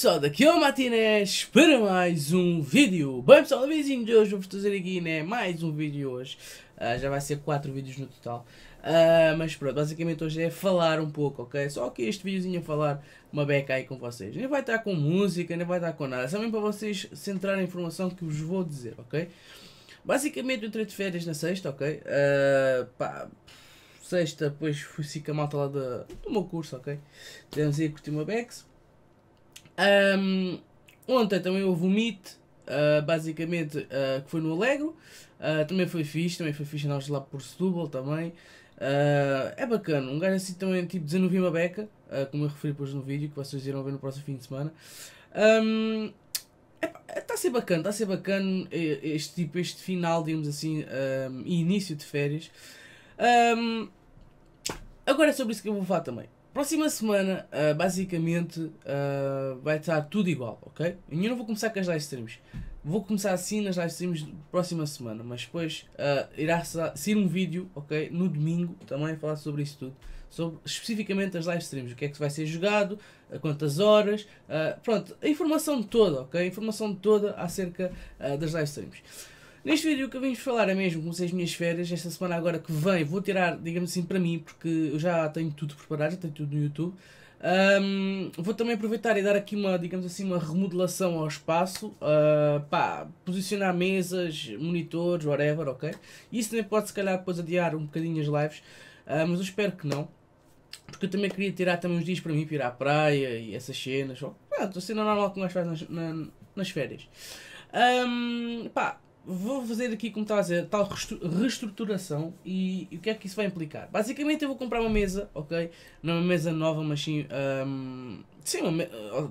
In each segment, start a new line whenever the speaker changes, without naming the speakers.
pessoal, daqui é o Matinés para mais um vídeo Bem pessoal, o vizinho de hoje vou-vos trazer aqui né, mais um vídeo hoje uh, Já vai ser 4 vídeos no total uh, Mas pronto, basicamente hoje é falar um pouco, ok? Só que este videozinho a é falar uma beca aí com vocês Nem vai estar com música, nem vai estar com nada É só mesmo para vocês centrarem a informação que vos vou dizer, ok? Basicamente eu entrei de férias na sexta, ok? Uh, pá, sexta, depois fui com a malta lá do, do meu curso, ok? Temos aí a curtir uma beca um, ontem também houve um meet, uh, basicamente, uh, que foi no Alegro. Uh, ah, também foi fixe, também foi fixe nós lá por Setúbal também. é bacana, um gajo assim também, tipo, desenvolvi uma beca, como eu referi depois no vídeo, que vocês irão ver no próximo fim de semana. Um, Está eh, a ser bacana, está a ser bacana eh, este, tipo, este final, digamos assim, um, início de férias. Um, agora é sobre isso que eu vou falar também. Próxima semana, uh, basicamente, uh, vai estar tudo igual, ok? Eu não vou começar com as live streams. Vou começar assim nas live streams próxima semana, mas depois uh, irá sair um vídeo, ok? No domingo também a falar sobre isso tudo. Sobre especificamente as live streams, o que é que vai ser jogado, a quantas horas, pronto, a informação toda, ok? A informação toda acerca das live streams. Neste vídeo que eu vim falar é mesmo, com as minhas férias, esta semana agora que vem vou tirar, digamos assim, para mim, porque eu já tenho tudo preparado, já tenho tudo no YouTube. Um, vou também aproveitar e dar aqui uma, digamos assim, uma remodelação ao espaço, uh, pá, posicionar mesas, monitores, whatever, ok? Isso também pode se calhar depois adiar um bocadinho as lives, uh, mas eu espero que não. Porque eu também queria tirar também uns dias para mim, para ir à praia e essas cenas, ó. Pronto, a assim cena normal que nós faz nas, na, nas férias. Um, pá, vou fazer aqui, como estava a dizer, tal reestruturação e, e, o que é que isso vai implicar? Basicamente eu vou comprar uma mesa, ok? Não é uma mesa nova, mas sim. Um, sim, uma,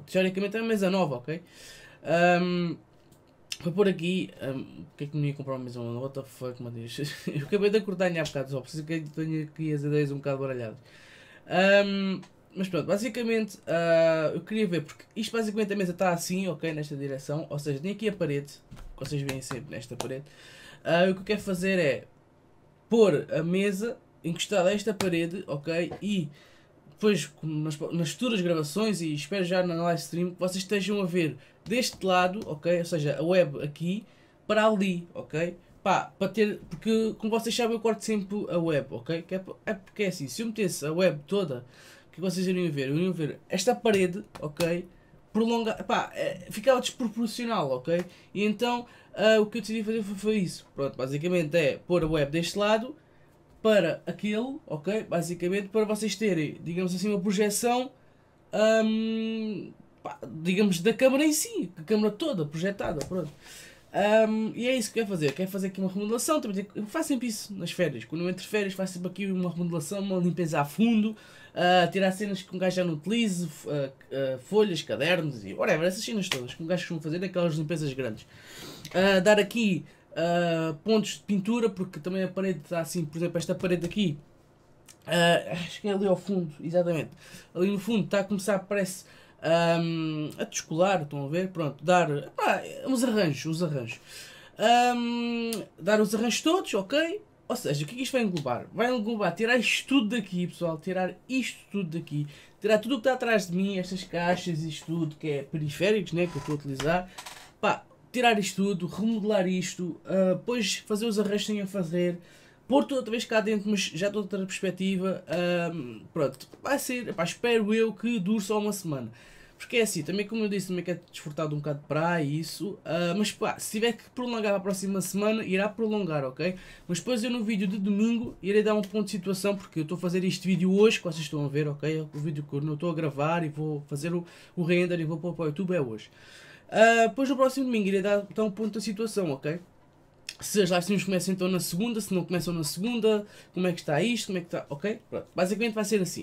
teoricamente é uma mesa nova, ok? Um, vou pôr aqui. Um, o que é que me ia comprar uma mesa nova? What the fuck, mano? Eu acabei de acordar há bocado só, preciso é que tenha aqui as ideias um bocado baralhadas. Um, mas pronto, basicamente uh, eu queria ver, porque isto basicamente a mesa está assim, ok, nesta direção, ou seja, tem aqui a parede, que vocês veem sempre nesta parede. Uh, o que eu quero fazer é pôr a mesa encostada a esta parede, ok, e depois nas, nas futuras gravações e espero já na live stream que vocês estejam a ver deste lado, ok, ou seja, a web aqui para ali, ok. Pá, para ter, porque como vocês sabem eu corto sempre a web, ok? Que é, é porque é assim, se eu metesse a web toda o que vocês iriam ver? Iriam ver esta parede, ok? Prolonga, pá, é, ficava desproporcional, ok? E então uh, o que eu decidi fazer foi, foi, isso. Pronto, basicamente é pôr a web deste lado para aquele, ok? Basicamente para vocês terem, digamos assim, uma projeção, um, pá, digamos, da câmera em si, a câmera toda projetada, pronto. Um, e é isso que quer fazer. Quer fazer aqui uma remodelação. Também eu faço sempre isso nas férias. Quando eu entre férias, faço sempre aqui uma remodelação, uma limpeza a fundo. Uh, tirar cenas que um gajo já não utiliza, uh, uh, folhas, cadernos e whatever, essas cenas todas que um gajo costuma fazer, aquelas limpezas grandes. dar aqui pontos de pintura, porque também a parede está assim, por exemplo, esta parede aqui. acho que é ali ao fundo, exatamente. Ali no fundo está a começar, parece um, a descolar, estão a ver? Pronto, dar pá, uns arranjos, uns arranjos. Um, dar os arranjos todos, ok? Ou seja, o que é que isto vai englobar? Vai englobar tirar isto tudo daqui, pessoal, tirar isto tudo daqui, tirar tudo o que está atrás de mim, estas caixas, isto tudo, que é periféricos, né, que eu estou a utilizar, pá, tirar isto tudo, remodelar isto, uh, depois fazer os arranjos que tenho a fazer, Porto outra vez cá dentro, mas já de outra perspectiva. Um, pronto, vai ser, espero eu que dure só uma semana. Porque é assim, também como eu disse, também quero desfrutar de um bocado de praia e isso. Uh, mas pá, se tiver que prolongar a próxima semana, irá prolongar, ok? Mas depois eu no vídeo de domingo irei dar um ponto de situação, porque eu estou a fazer este vídeo hoje, que vocês estão a ver, ok? É o vídeo que eu não estou a gravar e vou fazer o, o render e vou pôr para o YouTube é hoje. Uh, depois no próximo domingo irei dar então, um ponto da situação, ok? se as live streams começam então na segunda, se não começam na segunda, como é que está isto, como é que está, ok? Pronto, basicamente vai ser assim.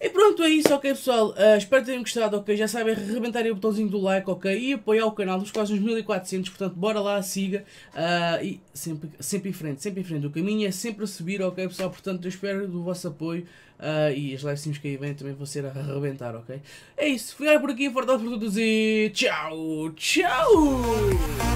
E pronto, é isso, ok pessoal, uh, espero terem gostado, ok, já sabem, arrebentarem o botãozinho do like, ok, e apoiar o canal, nos quase uns 1400, portanto, bora lá, siga, uh, e sempre, sempre em frente, sempre em frente, o caminho é sempre a subir, ok pessoal, portanto, eu espero do vosso apoio, uh, e as live streams que aí vêm também vão ser a arrebentar, ok? É isso, fui por aqui, forte abraço para todos e tchau, tchau!